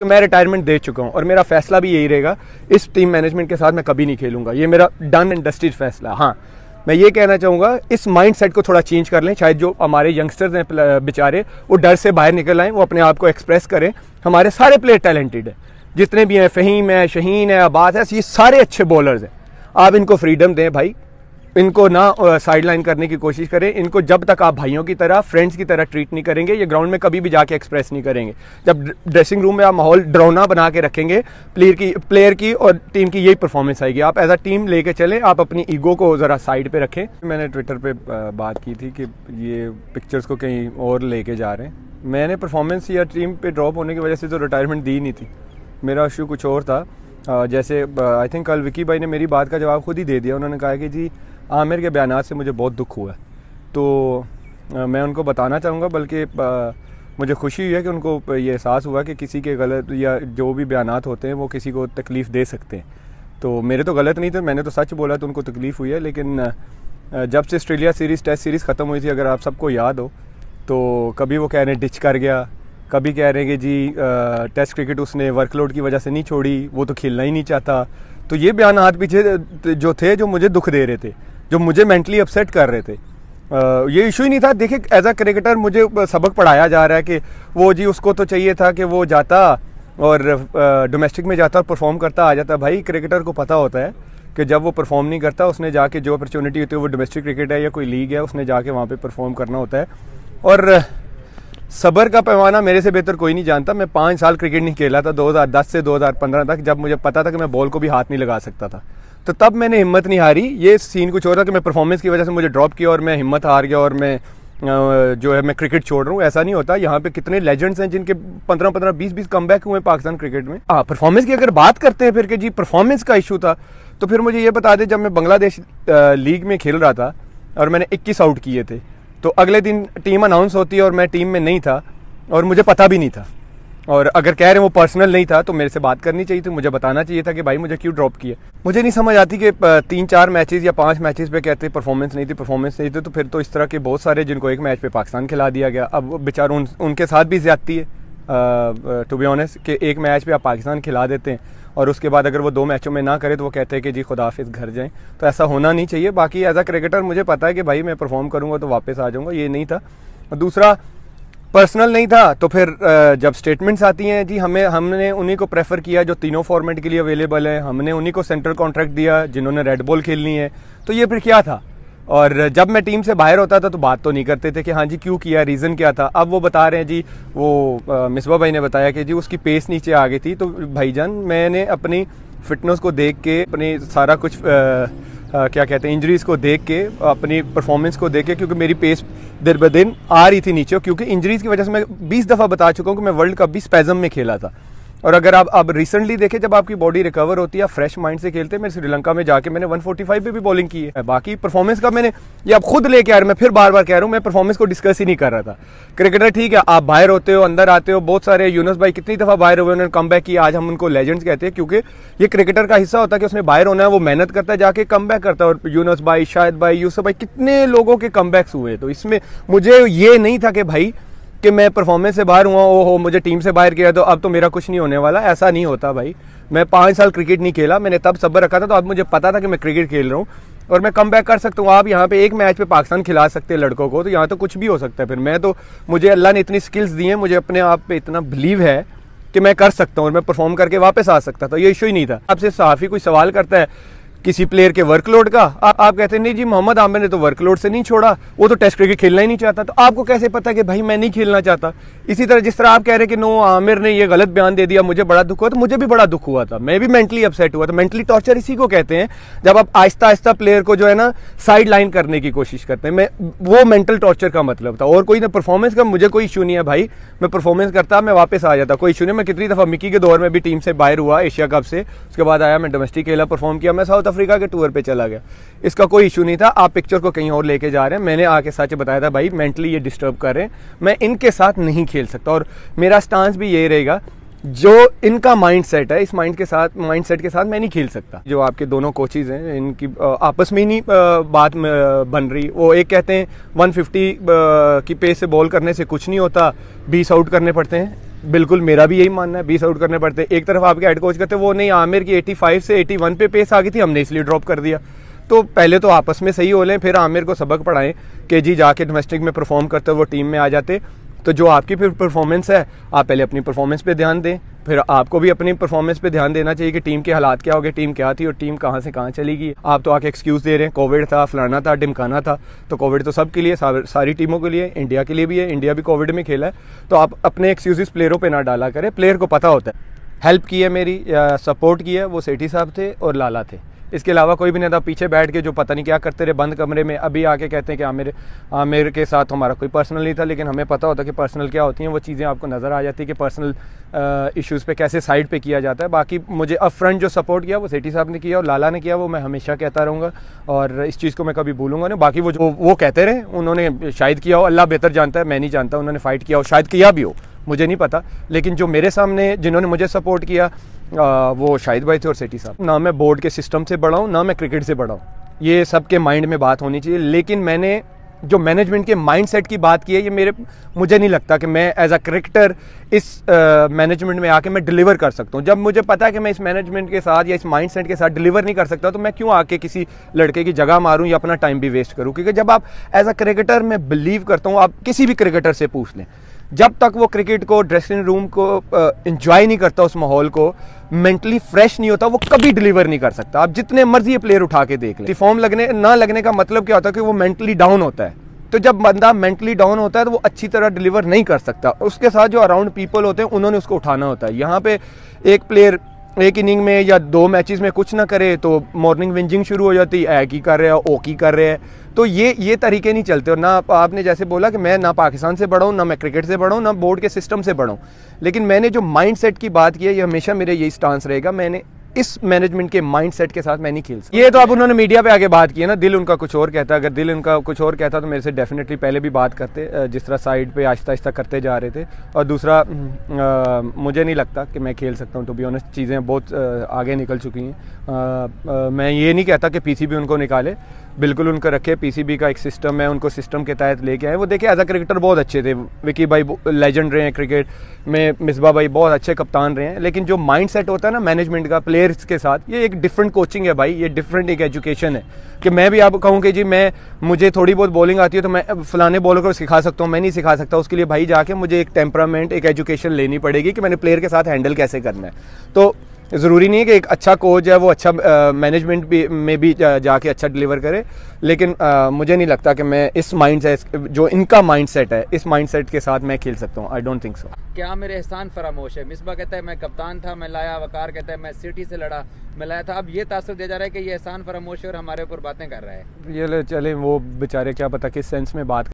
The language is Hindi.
तो मैं रिटायरमेंट दे चुका हूँ और मेरा फैसला भी यही रहेगा इस टीम मैनेजमेंट के साथ मैं कभी नहीं खेलूंगा ये मेरा डन एंड फैसला हाँ मैं ये कहना चाहूँगा इस माइंड सेट को थोड़ा चेंज कर लें शायद जो हमारे यंगस्टर्स हैं बेचारे वो डर से बाहर निकल आएँ वो अपने आप को एक्सप्रेस करें हमारे सारे प्लेयर टैलेंटेड हैं जितने भी हैं फ़हीम है शहीन है अब्बास है ये सारे अच्छे बॉलर्स हैं आप इनको फ्रीडम दें भाई इनको ना साइड लाइन करने की कोशिश करें इनको जब तक आप भाइयों की तरह फ्रेंड्स की तरह ट्रीट नहीं करेंगे ये ग्राउंड में कभी भी जाके एक्सप्रेस नहीं करेंगे जब ड्रेसिंग रूम में आप माहौल ड्रोना बना के रखेंगे प्लेयर की प्लेयर की और टीम की यही परफॉर्मेंस आएगी आप एज अ टीम लेके चलें आप अपनी ईगो को ज़रा साइड पर रखें मैंने ट्विटर पर बात की थी कि ये पिक्चर्स को कहीं और लेके जा रहे हैं मैंने परफॉर्मेंस या टीम पर ड्रॉप होने की वजह से तो रिटायरमेंट दी नहीं थी मेरा इशू कुछ और था जैसे आई थिंक कल विकी भाई ने मेरी बात का जवाब खुद ही दे दिया उन्होंने कहा कि जी आमिर के बयान से मुझे बहुत दुख हुआ तो मैं उनको बताना चाहूँगा बल्कि मुझे खुशी हुई है कि उनको ये एहसास हुआ कि किसी के गलत या जो भी बयान होते हैं वो किसी को तकलीफ़ दे सकते हैं तो मेरे तो गलत नहीं थे मैंने तो सच बोला तो उनको तकलीफ़ हुई है लेकिन जब से ऑस्ट्रेलिया सीरीज़ टेस्ट सीरीज़ ख़त्म हुई थी अगर आप सबको याद हो तो कभी वो कह रहे हैं डिच कर गया कभी कह रहे हैं कि जी टेस्ट क्रिकेट उसने वर्कलोड की वजह से नहीं छोड़ी वो तो खेलना ही नहीं चाहता तो ये बयान हाथ पीछे जो थे जो मुझे दुख दे रहे थे जो मुझे मेंटली अपसेट कर रहे थे ये इशू ही नहीं था देखिए एज अ क्रिकेटर मुझे सबक पढ़ाया जा रहा है कि वो जी उसको तो चाहिए था कि वो जाता और डोमेस्टिक में जाता और परफॉर्म करता आ जाता भाई क्रिकेटर को पता होता है कि जब वो परफॉर्म नहीं करता उसने जाके जो अपॉर्चुनिटी होती है वो डोमेस्टिक क्रिकेट है या कोई लीग है उसने जाके वहाँ परफॉर्म करना होता है और सबर का पैमाना मेरे से बेहतर कोई नहीं जानता मैं पाँच साल क्रिकेट नहीं खेला था 2010 से 2015 तक जब मुझे पता था कि मैं बॉल को भी हाथ नहीं लगा सकता था तो तब मैंने हिम्मत नहीं हारी ये सीन कुछ और था कि मैं परफॉर्मेंस की वजह से मुझे ड्रॉप किया और मैं हिम्मत हार गया और मैं जो है मैं क्रिकेट छोड़ रहा हूँ ऐसा नहीं होता यहाँ पे कितने लेजेंड्स हैं जिनके पंद्रह पंद्रह बीस बीस कम बैक हुए पाकिस्तान क्रिकेट में हाँ परफॉर्मेंस की अगर बात करते हैं फिर कि जी परफॉर्मेंस का इशू था तो फिर मुझे ये बता दें जब मैं बांग्लादेश लीग में खेल रहा था और मैंने इक्कीस आउट किए थे तो अगले दिन टीम अनाउंस होती है और मैं टीम में नहीं था और मुझे पता भी नहीं था और अगर कह रहे हैं वो पर्सनल नहीं था तो मेरे से बात करनी चाहिए थी मुझे बताना चाहिए था कि भाई मुझे क्यों ड्रॉप किया मुझे नहीं समझ आती कि तीन चार मैचेस या पांच मैचेस पे कहते परफॉर्मेंस नहीं थी परफॉर्मेंस नहीं थी तो फिर तो इस तरह के बहुत सारे जिनको एक मैच पे पाकिस्तान खिला दिया गया अब बेचारों उन, उनके साथ भी ज्यादती है टू बी ऑनेस्ट कि एक मैच पे आप पाकिस्तान खिला देते हैं और उसके बाद अगर वो दो मैचों में ना करे तो वो कहते हैं कि जी खुदाफिस घर जाएं तो ऐसा होना नहीं चाहिए बाकी एज अ क्रिकेटर मुझे पता है कि भाई मैं परफॉर्म करूँगा तो वापस आ जाऊँगा ये नहीं था दूसरा पर्सनल नहीं था तो फिर जब स्टेटमेंट्स आती हैं जी हमें हमने उन्हीं को प्रेफर किया जो तीनों फॉर्मेट के लिए अवेलेबल है हमने उन्हीं को सेंट्रल कॉन्ट्रैक्ट दिया जिन्होंने रेड बॉल खेलनी है तो ये फिर क्या था और जब मैं टीम से बाहर होता था तो बात तो नहीं करते थे कि हाँ जी क्यों किया रीज़न क्या था अब वो बता रहे हैं जी वो मिसबा भाई ने बताया कि जी उसकी पेस नीचे आ गई थी तो भाईजान मैंने अपनी फिटनेस को देख के अपनी सारा कुछ आ, क्या कहते हैं इंजरीज़ को देख के अपनी परफॉर्मेंस को देख के क्योंकि मेरी पेस दिन ब दिन आ रही थी नीचे क्योंकि इंजरीज़ की वजह से मैं बीस दफ़ा बता चुका हूँ कि मैं वर्ल्ड कप भी स्पैज़म में खेला था और अगर आप अब रिसेंटली देखें जब आपकी बॉडी रिकवर होती है फ्रेश माइंड से खेलते हैं मैं श्रीलंका में जाके मैंने 145 पे भी बॉलिंग की है बाकी परफॉर्मेंस का मैंने ये आप खुद लेके आ रहे मैं फिर बार बार कह रहा हूँ मैं परफॉर्मेंस को डिस्कस ही नहीं कर रहा था क्रिकेटर ठीक है आप बाहर होते हो अंदर आते हो बहुत सारे यूनस भाई कितनी दफ़ा बाहर हुए उन्होंने कम बैक किया आज हम उनको लेजेंड्स कहते हैं क्योंकि ये क्रिकेटर का हिस्सा होता है कि उसने बाहर होना है वो मेहनत करता है जाके कम बैक करता है और यूनस भाई शाहिद भाई यूसफ भाई कितने लोगों के कम हुए तो इसमें मुझे ये नहीं था कि भाई कि मैं परफॉर्मेंस से बाहर हुआ ओ हो मुझे टीम से बाहर किया तो अब तो मेरा कुछ नहीं होने वाला ऐसा नहीं होता भाई मैं पाँच साल क्रिकेट नहीं खेला मैंने तब सब्र रखा था तो अब मुझे पता था कि मैं क्रिकेट खेल रहा हूँ और मैं कम बैक कर सकता हूँ आप यहाँ पे एक मैच पे पाकिस्तान खिला सकते हैं लड़कों को तो यहाँ तो कुछ भी हो सकता है फिर मैं तो मुझे अल्लाह ने इतनी स्किल्स दी हैं मुझे अपने आप पे इतना बिलीव है कि मैं कर सकता हूँ और मैं परफॉर्म करके वापस आ सकता था ये इशू ही नहीं था आपसे ही कोई सवाल करता है किसी प्लेयर के वर्कलोड का आ, आप कहते हैं नहीं जी मोहम्मद आमिर ने तो वर्कलोड से नहीं छोड़ा वो तो टेस्ट क्रिकेट खेलना ही नहीं चाहता तो आपको कैसे पता कि भाई मैं नहीं खेलना चाहता इसी तरह जिस तरह आप कह रहे कि नो आमिर ने ये गलत बयान दे दिया मुझे बड़ा दुख हुआ तो मुझे भी बड़ा दुख हुआ था मैं भी मेंटली अपसेट हुआ था मेंटली टॉर्चर इसी को कहते हैं जब आप आहिस्ता आहिस्ता प्लेयर को जो है ना साइड लाइन करने की कोशिश करते हैं मैं वो मेंटल टॉर्चर का मतलब था और कोई ना परफॉर्मेंस का मुझे कोई इशू नहीं है भाई मैं परफॉर्मेंस करता मैं वापस आ जाता कोई इशू नहीं मैं कितनी दफ़ा मिकी के दौर में भी टीम से बाहर हुआ एशिया कप से उसके बाद आया मैं डोमेस्टिक खेला परफॉर्म किया मैं साउथ अफ्रीका के टूर पे चला गया इसका कोई इशू नहीं था आप पिक्चर को कहीं और लेके जा रहे हैं मैंने आके सच बताया था भाई मेंटली ये डिस्टर्ब कर रहे हैं मैं इनके साथ नहीं खेल सकता और मेरा स्टांस भी यही रहेगा जो इनका माइंड सेट है इस माइंड के साथ माइंड सेट के साथ मैं नहीं खेल सकता जो आपके दोनों कोचिज हैं इनकी आपस में ही नहीं बात बन रही वो एक कहते हैं 150 की पेस से बॉल करने से कुछ नहीं होता 20 आउट करने पड़ते हैं बिल्कुल मेरा भी यही मानना है बीस आउट करने पड़ते एक तरफ आपके हेड कोच कहते वो नहीं आमिर की फाइव से वन पे पेस आ गई थी हमने इसलिए ड्रॉप कर दिया तो पहले तो आपस में सही हो लें फिर आमिर को सबक पढ़ाएं कि जी जाके डोमेस्टिक में परफॉर्म करते वो टीम में आ जाते तो जो आपकी फिर परफॉर्मेंस है आप पहले अपनी परफॉर्मेंस पे ध्यान दें फिर आपको भी अपनी परफॉर्मेंस पे ध्यान देना चाहिए कि टीम के हालात क्या हो गए टीम क्या थी और टीम कहाँ से कहाँ चली गई आप तो आके एक्सक्यूज़ दे रहे हैं कोविड था फलाना था डिमकाना था तो कोविड तो सबके लिए सारी टीमों के लिए इंडिया के लिए भी है इंडिया भी कोविड में खेला है तो आप अपने एक्सक्यूज़ प्लेयरों पर ना डाला करें प्लेयर को पता होता है हेल्प की है मेरी सपोर्ट की है वो सेठी साहब थे और लाला थे इसके अलावा कोई भी नहीं था पीछे बैठ के जो पता नहीं क्या करते रहे बंद कमरे में अभी आके कहते हैं कि आमिर आमिर के साथ हमारा कोई पर्सनल नहीं था लेकिन हमें पता होता कि पर्सनल क्या होती हैं वो चीज़ें आपको नज़र आ जाती है कि पर्सनल इश्यूज़ पे कैसे साइड पे किया जाता है बाकी मुझे अप फ्रंट जो सपोर्ट किया वो सेठी साहब ने किया और लाला ने किया वो मैं हमेशा कहता रहूँगा और इस चीज़ को मैं कभी भूलूंगा नहीं बाकी वो वो कहते रहे उन्होंने शायद किया हो अल्लाह बेहतर जानता है मैं नहीं जानता उन्होंने फ़ाइट किया हो शायद किया भी हो मुझे नहीं पता लेकिन जो मेरे सामने जिन्होंने मुझे सपोर्ट किया आ, वो शाहिद भाई थे और सेठी साहब ना मैं बोर्ड के सिस्टम से बढ़ाऊँ ना मैं क्रिकेट से बढ़ाऊँ ये सबके माइंड में बात होनी चाहिए लेकिन मैंने जो मैनेजमेंट के माइंडसेट की बात की है ये मेरे मुझे नहीं लगता कि मैं एज अ क्रिकेटर इस मैनेजमेंट uh, में आके मैं डिलीवर कर सकता हूँ जब मुझे पता है कि मैं इस मैनेजमेंट के साथ या इस माइंडसेट के साथ डिलीवर नहीं कर सकता तो मैं क्यों आके किसी लड़के की जगह मारूँ या अपना टाइम भी वेस्ट करूँ क्योंकि जब आप एज अ क्रिकेटर मैं बिलीव करता हूँ आप किसी भी क्रिकेटर से पूछ लें जब तक वो क्रिकेट को ड्रेसिंग रूम को इंजॉय नहीं करता उस माहौल को मेंटली फ्रेश नहीं होता वो कभी डिलीवर नहीं कर सकता आप जितने मर्जी प्लेयर उठा के देख लें फॉर्म लगने ना लगने का मतलब क्या होता है कि वो मेंटली डाउन होता है तो जब बंदा मेंटली डाउन होता है तो वो अच्छी तरह डिलीवर नहीं कर सकता उसके साथ जो अराउंड पीपल होते हैं उन्होंने उसको उठाना होता है यहाँ पे एक प्लेयर एक इनिंग में या दो मैचेस में कुछ ना करे तो मॉर्निंग विंजिंग शुरू हो जाती है की कर रहे हैं ओ की कर रहे हैं तो ये ये तरीके नहीं चलते और ना आपने जैसे बोला कि मैं ना पाकिस्तान से बढ़ाऊँ ना मैं क्रिकेट से बढ़ाऊँ ना बोर्ड के सिस्टम से बढ़ाऊँ लेकिन मैंने जो माइंड की बात की है ये हमेशा मेरे यही स्टांस रहेगा मैंने इस मैनेजमेंट के माइंडसेट के साथ मैं नहीं खेल सकता ये तो आप उन्होंने मीडिया पे आगे बात की है ना दिल उनका कुछ और कहता अगर दिल उनका कुछ और कहता तो मेरे से डेफिनेटली पहले भी बात करते जिस तरह साइड पे आहिस्ता आहिस्ता करते जा रहे थे और दूसरा आ, मुझे नहीं लगता कि मैं खेल सकता हूँ तो भी ऑनेस्ट चीज़ें बहुत आगे निकल चुकी हैं मैं ये नहीं कहता कि पी उनको निकाले बिल्कुल उनका रखे पीसीबी का एक सिस्टम है उनको सिस्टम के तहत लेके आए वो देखे एज अ क्रिकेटर बहुत अच्छे थे विकी भाई लेजेंड रहे हैं क्रिकेट में मिसबा भाई बहुत अच्छे कप्तान रहे हैं लेकिन जो माइंड सेट होता है ना मैनेजमेंट का प्लेयर्स के साथ ये एक डिफरेंट कोचिंग है भाई ये डिफरेंट एक एजुकेशन है कि मैं भी आप कहूँ कि जी मैं मुझे थोड़ी बहुत बॉलिंग आती है तो मैं फलाने बॉलर को सिखा सकता हूँ मैं नहीं सिखा सकता उसके लिए भाई जाके मुझे एक टेम्परामेंट एक एजुकेशन लेनी पड़ेगी कि मैंने प्लेयर के साथ हैंडल कैसे करना है तो ज़रूरी नहीं है कि एक अच्छा कोच है वो अच्छा मैनेजमेंट भी में भी जाके अच्छा डिलीवर करे लेकिन आ, मुझे नहीं लगता कि मैं इस माइंड सेट जो इनका माइंड सेट है इस माइंड सेट के साथ मैं खेल सकता हूँ आई डोंट थिंक सो क्या मेरे एहसान फरामोश है मिसबा कहता है मैं कप्तान था मैं लाया वकार कहता है मैं सिटी से लड़ा मैं लाया था अब ये तासर दिया जा रहा है कि ये एहसान फरामोश है और हमारे ऊपर बातें कर रहा है ये चले वो बेचारे क्या पता किस सेंस में बात